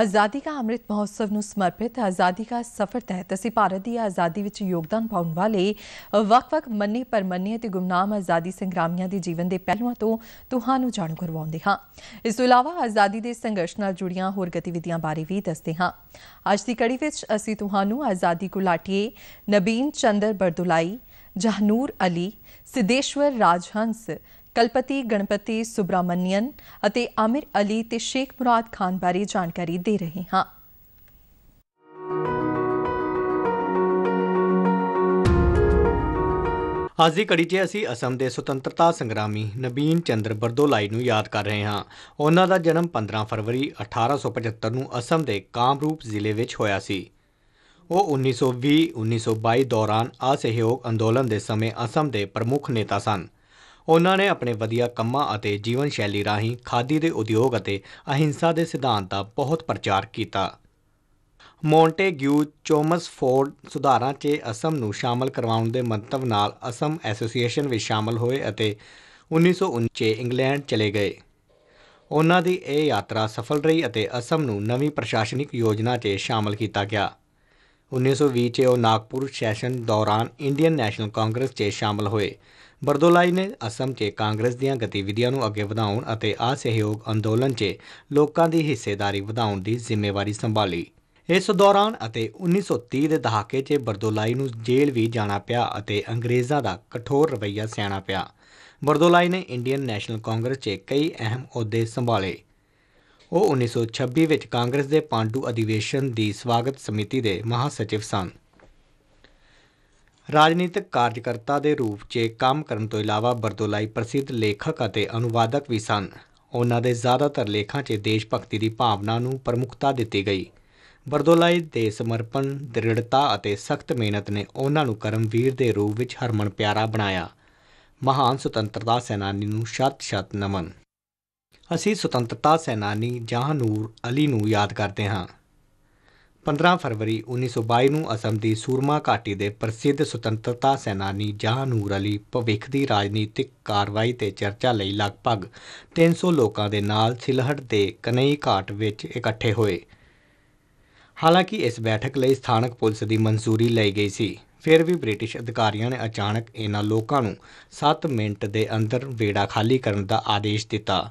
ਆਜ਼ਾਦੀ ਦਾ ਅੰਮ੍ਰਿਤ ਮਹੋਤਸਵ ਨੂੰ ਸਮਰਪਿਤ ਆਜ਼ਾਦੀ ਦਾ ਸਫ਼ਰ ਤਹਿਤ ਅਸੀਂ ਭਾਰਤ ਦੀ ਆਜ਼ਾਦੀ ਵਿੱਚ ਯੋਗਦਾਨ ਪਾਉਣ ਵਾਲੇ ਵੱਖ-ਵੱਖ ਮੰਨੇ ਪਰਮੰਨੇ ਅਤੇ ਗੁਮਨਾਮ ਆਜ਼ਾਦੀ ਸੰਗਰਾਮੀਆਂ ਦੇ ਜੀਵਨ ਦੇ ਪਹਿਲੂਆਂ ਤੋਂ ਤੁਹਾਨੂੰ ਜਾਣੂ ਕਰਵਾਉਂਦੇ ਹਾਂ ਇਸ ਤੋਂ ਇਲਾਵਾ ਆਜ਼ਾਦੀ ਦੇ ਸੰਘਰਸ਼ ਨਾਲ ਜੁੜੀਆਂ ਹੋਰ ਗਤੀਵਿਧੀਆਂ ਬਾਰੇ ਵੀ ਦੱਸਦੇ ਹਾਂ ਅੱਜ ਦੀ ਕੜੀ ਵਿੱਚ ਅਸੀਂ ਤੁਹਾਨੂੰ ਆਜ਼ਾਦੀ ਕੁਲਾਟੀਏ ਨਬੀਨ ਚੰਦਰ ਬਰਦੁਲਾਈ ਜਹਨੂਰ ਅਲੀ ਸਿਦੇਸ਼ਵਰ ਰਾਜਹੰਸ ਕਲਪਤੀ ਗਣਪਤੀ ਸੁਬਰਾਮਨੀਅਨ ਅਤੇ ਆਮਿਰ ਅਲੀ ਤੇ ਸ਼ੇਖ ਮੁਰਾਦ ਖਾਨ ਬਾਰੇ ਜਾਣਕਾਰੀ ਦੇ ਰਹੇ ਹਾਂ ਅੱਜ ਦੀ ਕੜੀ 'ਚ ਅਸੀਂ ਅਸਮ ਦੇ ਸੁਤੰਤਰਤਾ ਸੰਗਰਾਮੀ ਨਬੀਨ ਚੰਦਰ ਬਰਦੋਲਾਈ ਨੂੰ ਯਾਦ ਕਰ ਰਹੇ ਹਾਂ ਉਹਨਾਂ ਦਾ ਜਨਮ 15 ਫਰਵਰੀ 1875 ਨੂੰ ਅਸਮ ਦੇ ਕਾਮਰੂਪ ਜ਼ਿਲ੍ਹੇ ਵਿੱਚ ਹੋਇਆ ਸੀ ਉਹ 1920-1922 ਦੌਰਾਨ ਅਸਹਿਯੋਗ ਅੰਦੋਲਨ ਦੇ ਸਮੇਂ ਅਸਮ ਦੇ ਪ੍ਰਮੁੱਖ ਨੇਤਾ ਸਨ ਉਹਨਾਂ ਨੇ ਆਪਣੇ ਵਧੀਆ ਕੰਮਾਂ ਅਤੇ ਜੀਵਨ ਸ਼ੈਲੀ ਰਾਹੀਂ ਖਾਦੀ ਦੇ ਉਦਯੋਗ ਅਤੇ ਅਹਿੰਸਾ ਦੇ ਸਿਧਾਂਤ ਦਾ ਬਹੁਤ ਪ੍ਰਚਾਰ ਕੀਤਾ ਮੌਂਟੇਗਿਊ ਚੋਮਸ ਫੋਰਡ ਸੁਧਾਰਾਂ 'ਚ ਅਸਮ ਨੂੰ ਸ਼ਾਮਲ ਕਰਵਾਉਣ ਦੇ ਮੰਤਵ ਨਾਲ ਅਸਮ ਐਸੋਸੀਏਸ਼ਨ ਵਿੱਚ ਸ਼ਾਮਲ ਹੋਏ ਅਤੇ 1919 ਇੰਗਲੈਂਡ ਚਲੇ ਗਏ ਉਹਨਾਂ ਦੀ ਇਹ ਯਾਤਰਾ ਸਫਲ ਰਹੀ ਅਤੇ ਅਸਮ ਨੂੰ ਨਵੀਂ ਪ੍ਰਸ਼ਾਸਨਿਕ ਯੋਜਨਾ 'ਚ ਸ਼ਾਮਲ ਕੀਤਾ ਗਿਆ 1920 'ਚ ਉਹ ਨਾਗਪੁਰ ਸੈਸ਼ਨ ਦੌਰਾਨ ਇੰਡੀਅਨ ਨੈਸ਼ਨਲ ਕਾਂਗਰਸ 'ਚ ਸ਼ਾਮਲ ਹੋਏ ਬਰਦੋਲਾਈ ਨੇ ਅਸਮ 'ਚ ਕਾਂਗਰਸ ਦੀਆਂ ਗਤੀਵਿਧੀਆਂ ਨੂੰ ਅੱਗੇ ਵਧਾਉਣ ਅਤੇ ਸਹਿਯੋਗ ਅੰਦੋਲਨ 'ਚ ਲੋਕਾਂ ਦੀ ਹਿੱਸੇਦਾਰੀ ਵਧਾਉਣ ਦੀ ਜ਼ਿੰਮੇਵਾਰੀ ਸੰਭਾਲੀ। ਇਸ ਦੌਰਾਨ ਅਤੇ 1930 ਦੇ ਦਹਾਕੇ 'ਚ ਬਰਦੋਲਾਈ ਨੂੰ ਜੇਲ੍ਹ ਵੀ ਜਾਣਾ ਪਿਆ ਅਤੇ ਅੰਗਰੇਜ਼ਾਂ ਦਾ ਕਠੋਰ ਰਵੱਈਆ ਸਹਿਣਾ ਪਿਆ। ਬਰਦੋਲਾਈ ਨੇ ਇੰਡੀਅਨ ਨੈਸ਼ਨਲ ਕਾਂਗਰਸ 'ਚ ਕਈ ਅਹਿਮ ਅਹੁਦੇ ਸੰਭਾਲੇ। ਉਹ 1926 ਵਿੱਚ ਕਾਂਗਰਸ ਦੇ ਪਾਂਡੂ ਅਧਿਵੇਸ਼ਨ ਦੀ ਸਵਾਗਤ ਸਮਿਤੀ ਦੇ ਮਹਾਸਚਿਵ ਸਨ। ਰਾਜਨੀਤਿਕ ਕਾਰਜਕਰਤਾ ਦੇ ਰੂਪ 'ਚ ਕੰਮ ਕਰਨ ਤੋਂ ਇਲਾਵਾ ਬਰਦੋਲਾਈ ਪ੍ਰਸਿੱਧ ਲੇਖਕ ਅਤੇ ਅਨੁਵਾਦਕ ਵੀ ਸਨ ਉਹਨਾਂ ਦੇ ਜ਼ਿਆਦਾਤਰ ਲੇਖਾਂ 'ਚ ਦੇਸ਼ ਭਗਤੀ ਦੀ ਭਾਵਨਾ ਨੂੰ ਪ੍ਰਮੁੱਖਤਾ ਦਿੱਤੀ ਗਈ ਬਰਦੋਲਾਈ ਦੇ ਸਮਰਪਣ ਦ੍ਰਿੜਤਾ ਅਤੇ ਸਖਤ ਮਿਹਨਤ ਨੇ ਉਹਨਾਂ ਨੂੰ ਕਰਮਵੀਰ ਦੇ ਰੂਪ ਵਿੱਚ ਹਰਮਨ ਪਿਆਰਾ ਬਣਾਇਆ ਮਹਾਨ ਸੁਤੰਤਰਤਾ ਸੈਨਾਨੀ ਨੂੰ ਸ਼ਤ-ਸ਼ਤ ਨਮਨ ਅਸੀਂ ਸੁਤੰਤਰਤਾ ਸੈਨਾਨੀ ਜਹਾਨੂਰ ਅਲੀ ਨੂੰ ਯਾਦ ਕਰਦੇ ਹਾਂ 15 ਫਰਵਰੀ 1922 ਨੂੰ ਅਸਮ ਦੀ ਸੂਰਮਾ ਘਾਟੀ ਦੇ ਪ੍ਰਸਿੱਧ ਸੁਤੰਤਰਤਾ ਸੈਨਾਨੀ ਜਹਾਂ ਨੂਰ ਅਲੀ ਭਵਿੱਖ ਦੀ ਰਾਜਨੀਤਿਕ ਕਾਰਵਾਈ ਤੇ ਚਰਚਾ ਲਈ ਲਗਭਗ 300 ਲੋਕਾਂ ਦੇ ਨਾਲ ਸਿਲਹਟ ਦੇ ਕਨਈ ਘਾਟ ਵਿੱਚ ਇਕੱਠੇ ਹੋਏ। ਹਾਲਾਂਕਿ ਇਸ ਬੈਠਕ ਲਈ ਸਥਾਨਕ ਪੁਲਿਸ ਦੀ ਮਨਜ਼ੂਰੀ ਲਈ ਗਈ ਸੀ। ਫਿਰ ਵੀ ਬ੍ਰਿਟਿਸ਼ ਅਧਿਕਾਰੀਆਂ ਨੇ ਅਚਾਨਕ ਇਹਨਾਂ ਲੋਕਾਂ ਨੂੰ 7 ਮਿੰਟ ਦੇ ਅੰਦਰ ਵੇੜਾ ਖਾਲੀ ਕਰਨ ਦਾ ਆਦੇਸ਼ ਦਿੱਤਾ।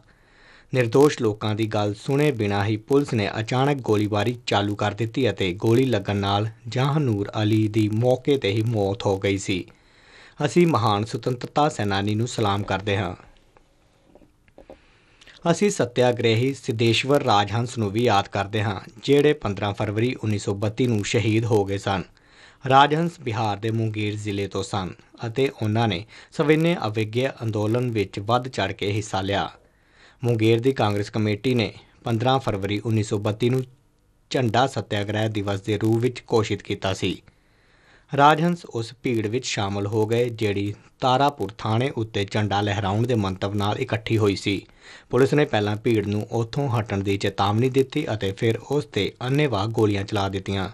ਨਿਰਦੋਸ਼ ਲੋਕਾਂ ਦੀ ਗੱਲ ਸੁਣੇ ਬਿਨਾ ਹੀ ਪੁਲਿਸ ਨੇ ਅਚਾਨਕ ਗੋਲੀਬਾਰੀ ਚਾਲੂ ਕਰ ਦਿੱਤੀ ਅਤੇ ਗੋਲੀ ਲੱਗਣ ਨਾਲ ਜਹਾਨੂਰ ਅਲੀ ਦੀ ਮੌਕੇ ਤੇ ਹੀ ਮੌਤ ਹੋ ਗਈ ਸੀ ਅਸੀਂ ਮਹਾਨ ਸੁਤੰਤਰਤਾ ਸੈਨਾਨੀ ਨੂੰ ਸਲਾਮ ਕਰਦੇ ਹਾਂ ਅਸੀਂ ਸਤਿਆਗ੍ਰਹੀ ਸਿਦੇਸ਼ਵਰ ਰਾਜਹੰਸ ਨੂੰ ਵੀ ਯਾਦ ਕਰਦੇ ਹਾਂ ਜਿਹੜੇ 15 ਫਰਵਰੀ 1932 ਨੂੰ ਸ਼ਹੀਦ ਹੋ ਗਏ ਸਨ ਰਾਜਹੰਸ ਬਿਹਾਰ ਦੇ ਮੁੰਗੇਰ ਜ਼ਿਲ੍ਹੇ ਤੋਂ ਸਨ ਅਤੇ ਉਹਨਾਂ ਨੇ ਸਵੈਨੇ ਅਵਿਗਿਆ ਅੰਦੋਲਨ ਵਿੱਚ ਵੱਧ ਚੜ ਕੇ ਹਿੱਸਾ ਲਿਆ ਮੁੰਗੇਰ ਦੀ ਕਾਂਗਰਸ ਕਮੇਟੀ ਨੇ 15 ਫਰਵਰੀ 1932 ਨੂੰ ਝੰਡਾ ਸੱਤਿਆਗ੍ਰਹਿ ਦਿਵਸ ਦੇ ਰੂਪ ਵਿੱਚ ਘੋਸ਼ਿਤ ਕੀਤਾ ਸੀ ਰਾਜਹੰਸ ਉਸ ਭੀੜ ਵਿੱਚ ਸ਼ਾਮਲ ਹੋ ਗਏ ਜਿਹੜੀ ਤਾਰਾਪੁਰ ਥਾਣੇ ਉੱਤੇ ਝੰਡਾ ਲਹਿਰਾਉਣ ਦੇ ਮੰਤਵ ਨਾਲ ਇਕੱਠੀ ਹੋਈ ਸੀ ਪੁਲਿਸ ਨੇ ਪਹਿਲਾਂ ਭੀੜ ਨੂੰ ਉੱਥੋਂ ਹਟਣ ਦੀ ਚੇਤਾਵਨੀ ਦਿੱਤੀ ਅਤੇ ਫਿਰ ਉਸ ਤੇ ਅੰਨੇਵਾਹ ਗੋਲੀਆਂ ਚਲਾ ਦਿੱਤੀਆਂ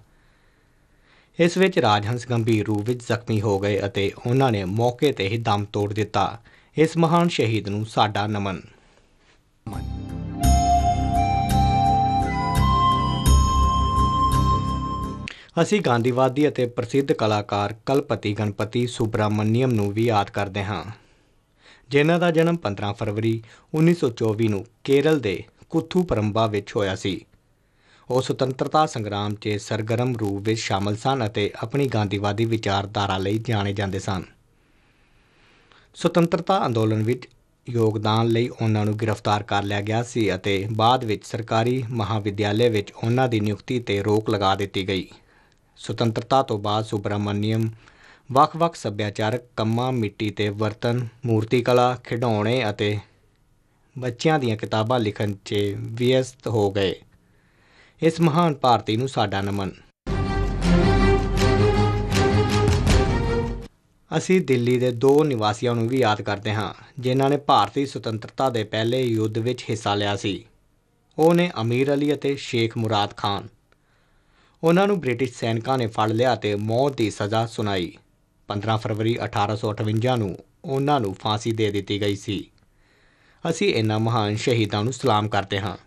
ਇਸ ਵਿੱਚ ਰਾਜਹੰਸ ਗੰਭੀਰ ਰੂਪ ਵਿੱਚ ਜ਼ਖਮੀ ਹੋ ਗਏ ਅਤੇ ਉਹਨਾਂ ਨੇ ਮੌਕੇ ਤੇ ਹੀ ਦਮ ਤੋੜ ਦਿੱਤਾ ਇਸ ਮਹਾਨ ਸ਼ਹੀਦ ਨੂੰ ਸਾਡਾ ਨਮਨ ਅਸੀਂ ਗਾਂਧੀਵਾਦੀ ਅਤੇ ਪ੍ਰਸਿੱਧ ਕਲਾਕਾਰ ਕਲਪਤੀ ਗਣਪਤੀ ਸੁਬਰਾਮਨੀਅਮ ਨੂੰ ਵੀ ਯਾਦ ਕਰਦੇ ਹਾਂ ਜਿਨ੍ਹਾਂ ਦਾ ਜਨਮ 15 ਫਰਵਰੀ 1924 ਨੂੰ ਕੇਰਲ ਦੇ ਕੁਥੂ ਪਰੰਬਾ ਵਿੱਚ ਹੋਇਆ ਸੀ ਉਹ ਸੁਤੰਤਰਤਾ ਸੰਗਰਾਮ 'ਚ ਸਰਗਰਮ ਰੂਪ ਵਿੱਚ ਸ਼ਾਮਲ ਸਨ ਅਤੇ ਆਪਣੀ ਗਾਂਧੀਵਾਦੀ ਵਿਚਾਰਧਾਰਾ ਲਈ ਜਾਣੇ ਜਾਂਦੇ ਸਨ ਸੁਤੰਤਰਤਾ ਅੰਦੋਲਨ ਵਿੱਚ ਯੋਗਦਾਨ ਲਈ ਉਹਨਾਂ ਨੂੰ ਗ੍ਰਿਫਤਾਰ ਕਰ ਲਿਆ ਗਿਆ ਸੀ ਅਤੇ ਬਾਅਦ ਵਿੱਚ ਸਰਕਾਰੀ ਮਹਾਵਿਦਿਆਲੇ ਵਿੱਚ ਉਹਨਾਂ ਦੀ ਨਿਯੁਕਤੀ ਤੇ ਰੋਕ ਲਗਾ ਦਿੱਤੀ ਗਈ ਸੁਤੰਤਰਤਾ ਤੋਂ ਬਾਅਦ ਸੁਬਰਾਮਨੀਅਮ ਵੱਖ-ਵੱਖ ਸੱਭਿਆਚਾਰਕ ਕੰਮਾਂ ਮਿੱਟੀ ਤੇ ਵਰਤਨ ਮੂਰਤੀ ਕਲਾ ਖਿਡੌਣੇ ਅਤੇ ਬੱਚਿਆਂ ਦੀਆਂ ਕਿਤਾਬਾਂ ਲਿਖਣ 'ਚ ਵਿਅਸਤ ਹੋ ਗਏ ਇਸ ਮਹਾਨ ਭਾਰਤੀ ਨੂੰ ਸਾਡਾ ਨਮਨ ਅਸੀਂ ਦਿੱਲੀ ਦੇ ਦੋ ਨਿਵਾਸੀਆਂ ਨੂੰ ਵੀ ਯਾਦ ਕਰਦੇ ਹਾਂ ਜਿਨ੍ਹਾਂ ਨੇ ਭਾਰਤੀ ਸੁਤੰਤਰਤਾ ਦੇ ਪਹਿਲੇ ਯੁੱਧ ਵਿੱਚ ਹਿੱਸਾ ਲਿਆ ਸੀ ਉਹ ਨੇ ਅਮੀਰ ਅਲੀ ਅਤੇ ਸ਼ੇਖ ਮੁਰਾਦ ਖਾਨ ਉਹਨਾਂ ਨੂੰ ਬ੍ਰਿਟਿਸ਼ ਸੈਨਿਕਾਂ ਨੇ ਫੜ ਲਿਆ ਤੇ ਮੌਤ ਦੀ ਸਜ਼ਾ ਸੁਣਾਈ 15 ਫਰਵਰੀ 1858 ਨੂੰ ਉਹਨਾਂ ਨੂੰ ਫਾਂਸੀ ਦੇ ਦਿੱਤੀ ਗਈ ਸੀ ਅਸੀਂ ਇਹਨਾਂ ਮਹਾਨ ਸ਼ਹੀਦਾਂ ਨੂੰ ਸਲਾਮ ਕਰਦੇ ਹਾਂ